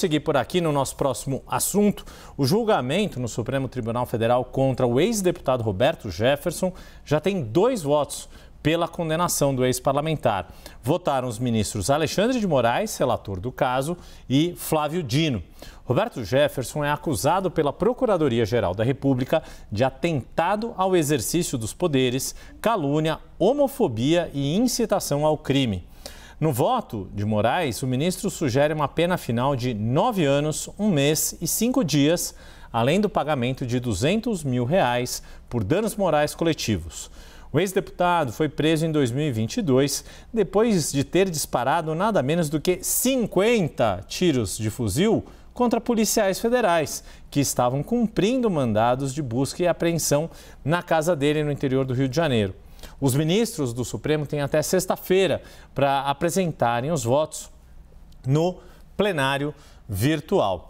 seguir por aqui no nosso próximo assunto. O julgamento no Supremo Tribunal Federal contra o ex-deputado Roberto Jefferson já tem dois votos pela condenação do ex-parlamentar. Votaram os ministros Alexandre de Moraes, relator do caso, e Flávio Dino. Roberto Jefferson é acusado pela Procuradoria-Geral da República de atentado ao exercício dos poderes, calúnia, homofobia e incitação ao crime. No voto de Moraes, o ministro sugere uma pena final de nove anos, um mês e cinco dias, além do pagamento de 200 mil reais por danos morais coletivos. O ex-deputado foi preso em 2022 depois de ter disparado nada menos do que 50 tiros de fuzil contra policiais federais que estavam cumprindo mandados de busca e apreensão na casa dele no interior do Rio de Janeiro. Os ministros do Supremo têm até sexta-feira para apresentarem os votos no plenário virtual.